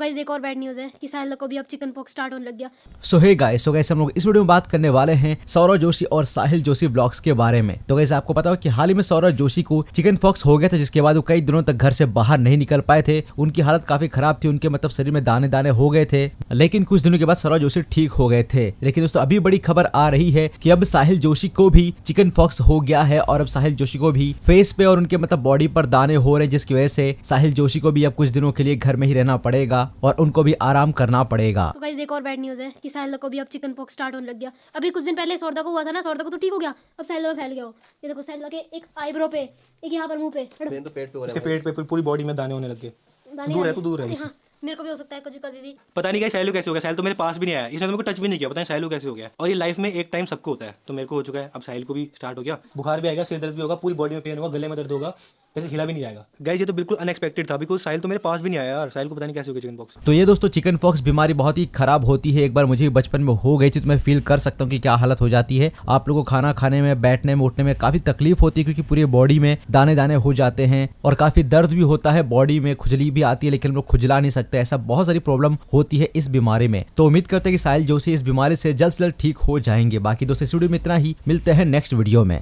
guys एक और bad news है कि साहिल को भी अब चिकन पॉक्स स्टार्ट होने लग गया सो हे गाइस सो गाइस हम लोग इस वीडियो में बात करने वाले हैं सौरव जोशी और साहिल जोशी ब्लॉग्स के बारे में तो गाइस आपको पता हो कि हाल ही में सौरव जोशी को चिकन पॉक्स हो गया था जिसके बाद वो कई दिनों तक घर से बाहर नहीं निकल पाए थे उनकी हालत काफी खराब थी उनके मतलब शरीर में दाने दाने हो गए थे लेकिन कुछ दिनों के बाद सौरव जोशी ठीक हो गए थे लेकिन दोस्तों अभी बड़ी खबर आ रही है की अब साहिल जोशी को भी चिकन पॉक्स हो गया है और अब साहिल जोशी को भी फेस पे और उनके मतलब बॉडी पर दाने हो रहे जिसकी वजह से साहिल जोशी को भी अब कुछ दिनों के लिए घर में ही रहना पड़ेगा और उनको भी आराम करना पड़ेगा तो एक और बैड न्यूज है कि साहिल को भी अब चिकन पॉक्स स्टार्ट होने लग गया अभी कुछ दिन पहले सौरदा को हुआ था ना सौरदा को तो ठीक हो गया अब साहिल में फैल गया हो ये देखो साहिल के एक आईब्रो पे एक यहाँ पर मुंह पे तो पेट पे पेट पे पूरी बॉडी में दाने होने लग गए दूर है तो दूर है हाँ, मेरे को भी हो सकता है कभी कभी भी पता नहीं क्या सैलू कैसे हो गया सैलू तो मेरे पास भी नहीं आया इसने तो मेरे को टच भी नहीं किया पता नहीं सैलू कैसे हो गया और ये लाइफ में एक टाइम सबको होता है तो मेरे को हो चुका है अब साहिल को भी स्टार्ट हो गया बुखार भी आएगा सिर दर्द भी होगा पूरी बॉडी में पेन होगा गले में दर्द होगा कैसे हिला भी नहीं जाएगा गाइस ये तो बिल्कुल अनएक्सपेक्टेड था बिकॉज साहिल तो मेरे पास भी नहीं आया यार साहिल को पता नहीं कैसे हो गया चिकन पॉक्स तो ये दोस्तों चिकन पॉक्स बीमारी बहुत ही खराब होती है एक बार मुझे बचपन में हो गई थी तो मैं फील कर सकता हूँ कि क्या हालत हो जाती है आप लोगों को खाना खाने में बैठने में उठने में काफी तकलीफ होती है क्योंकि पूरी बॉडी में दाने दाने हो जाते हैं और काफी दर्द भी होता है बॉडी में खुजली भी आती है लेकिन हम लोग खुजला नहीं सकते ऐसा बहुत सारी प्रॉब्लम होती है इस बीमारी में तो उम्मीद करते हैं कि साहिल जोशी इस बीमारी से जल्द से जल्द ठीक हो जाएंगे बाकी दोस्तों स्टूडियो में इतना ही मिलते हैं नेक्स्ट वीडियो में